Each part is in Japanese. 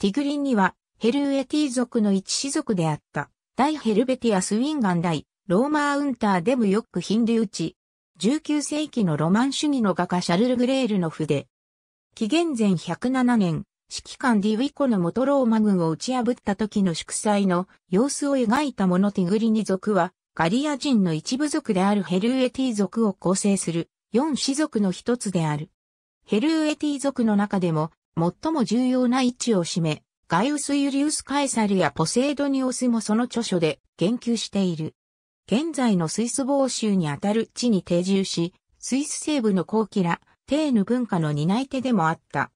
ティグリンには、ヘルエティ族の一氏族であった。大ヘルベティアスウィンガン大、ローマーウンターデムヨックヒンデューチ。19世紀のロマン主義の画家シャルル・グレールの筆。紀元前107年、指揮官ディウィコの元ローマ軍を打ち破った時の祝祭の様子を描いたものティグリニ族は、ガリア人の一部族であるヘルエティ族を構成する4氏族の一つである。ヘルエティ族の中でも最も重要な位置を占め、ガイウス・ユリウス・カエサルやポセイドニオスもその著書で言及している。現在のスイス防州にあたる地に定住し、スイス西部の高キラ、テーヌ文化の担い手でもあった。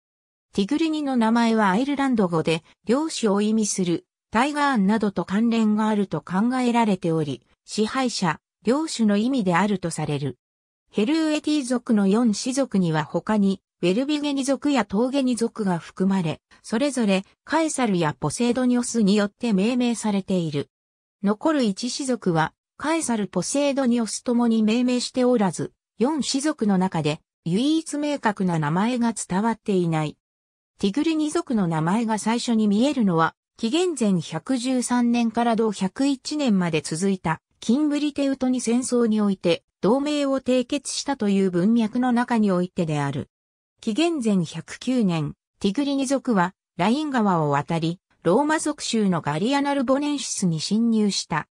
ティグリニの名前はアイルランド語で、領主を意味する、タイガーンなどと関連があると考えられており、支配者、領主の意味であるとされる。ヘルーエティ族の4氏族には他に、ベルビゲニ族や峠ニ族が含まれ、それぞれカエサルやポセイドニオスによって命名されている。残る1種族は、カエサル・ポセイドニオスともに命名しておらず、4種族の中で唯一明確な名前が伝わっていない。ティグリニ族の名前が最初に見えるのは、紀元前113年から同101年まで続いた、キンブリテウトニ戦争において、同盟を締結したという文脈の中においてである。紀元前109年、ティグリニ族はライン川を渡り、ローマ族州のガリアナルボネンシスに侵入した。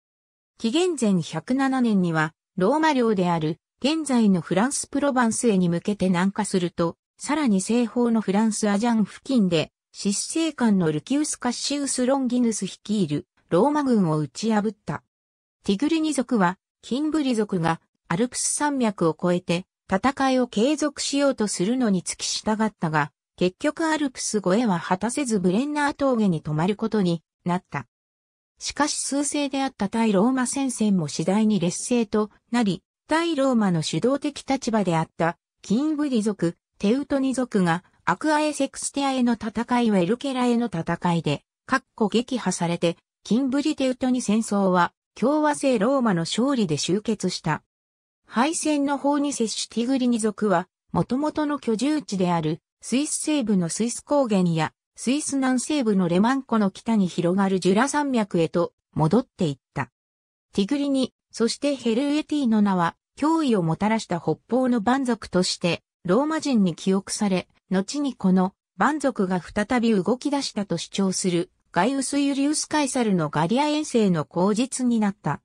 紀元前107年には、ローマ領である、現在のフランスプロバンスへに向けて南下すると、さらに西方のフランスアジャン付近で、失政官のルキウス・カッシウス・ロンギヌス率いるローマ軍を打ち破った。ティグリニ族は、キンブリ族がアルプス山脈を越えて戦いを継続しようとするのに付き従ったが、結局アルプス越えは果たせずブレンナー峠に泊まることになった。しかし数勢であった対ローマ戦線も次第に劣勢となり、対ローマの主導的立場であったキンブリ族、テウトニ族がアクアエセクステアへの戦いはエルケラへの戦いで、各個撃破されて、キンブリテウトニ戦争は共和制ローマの勝利で終結した。敗戦の方に接種ティグリニ族は、もともとの居住地であるスイス西部のスイス高原やスイス南西部のレマン湖の北に広がるジュラ山脈へと戻っていった。ティグリニ、そしてヘルエティの名は脅威をもたらした北方の蛮族としてローマ人に記憶され、後にこの蛮族が再び動き出したと主張するガイウス・ユリウス・カイサルのガリア遠征の口実になった。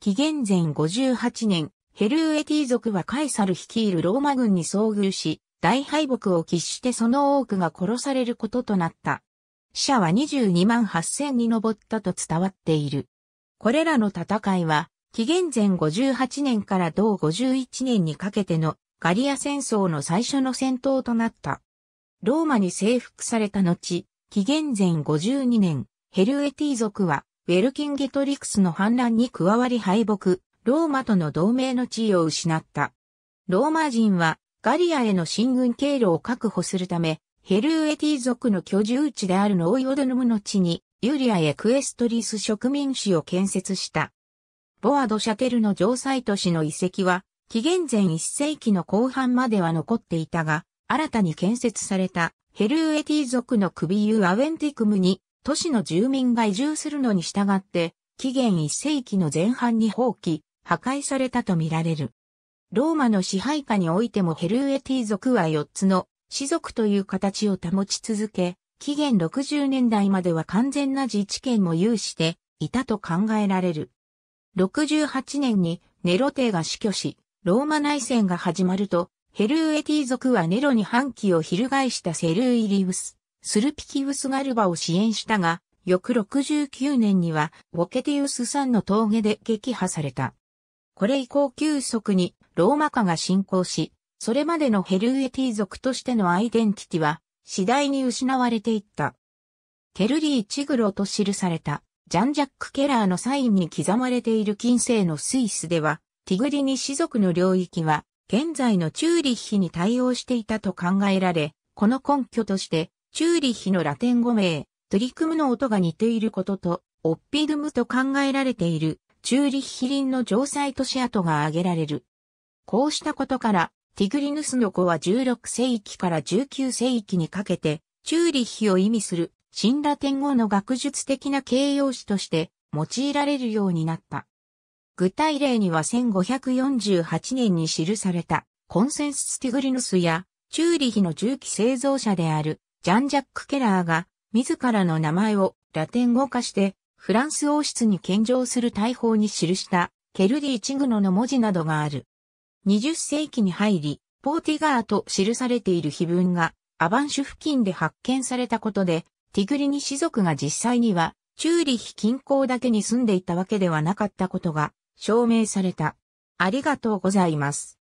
紀元前58年、ヘルーエティ族はカイサル率いるローマ軍に遭遇し、大敗北を喫してその多くが殺されることとなった。死者は22万8000に上ったと伝わっている。これらの戦いは、紀元前58年から同51年にかけてのガリア戦争の最初の戦闘となった。ローマに征服された後、紀元前52年、ヘルエティ族は、ウェルキンゲトリクスの反乱に加わり敗北、ローマとの同盟の地位を失った。ローマ人はガリアへの進軍経路を確保するため、ヘルーエティ族の居住地であるノーヨドヌムの地に、ユリアエクエストリス植民地を建設した。ボアド・シャテルの城塞都市の遺跡は、紀元前1世紀の後半までは残っていたが、新たに建設されたヘルーエティ族のクビユ・アウェンティクムに、都市の住民が移住するのに従って、紀元1世紀の前半に放棄、破壊されたとみられる。ローマの支配下においてもヘルエティ族は4つの氏族という形を保ち続け、紀元60年代までは完全な自治権も有していたと考えられる。68年にネロ帝が死去し、ローマ内戦が始まると、ヘルエティ族はネロに反旗を翻したセルイリウス、スルピキウスガルバを支援したが、翌69年にはボケティウスさんの峠で撃破された。これ以降急速にローマ化が進行し、それまでのヘルエティ族としてのアイデンティティは次第に失われていった。ケルリー・チグロと記されたジャン・ジャック・ケラーのサインに刻まれている近世のスイスでは、ティグリニ氏族の領域は現在のチューリッヒに対応していたと考えられ、この根拠として、チューリッヒのラテン語名、トリクムの音が似ていることと、オッピドムと考えられているチューリッヒ林の城塞都市跡が挙げられる。こうしたことから、ティグリヌスの子は16世紀から19世紀にかけて、チューリッヒを意味する、ラテン語の学術的な形容詞として用いられるようになった。具体例には1548年に記された、コンセンスティグリヌスや、チューリヒの重機製造者である、ジャン・ジャック・ケラーが、自らの名前をラテン語化して、フランス王室に献上する大砲に記した、ケルディチグノの文字などがある。20世紀に入り、ポーティガーと記されている碑文が、アバンシュ付近で発見されたことで、ティグリニ氏族が実際には、チューリヒ近郊だけに住んでいたわけではなかったことが、証明された。ありがとうございます。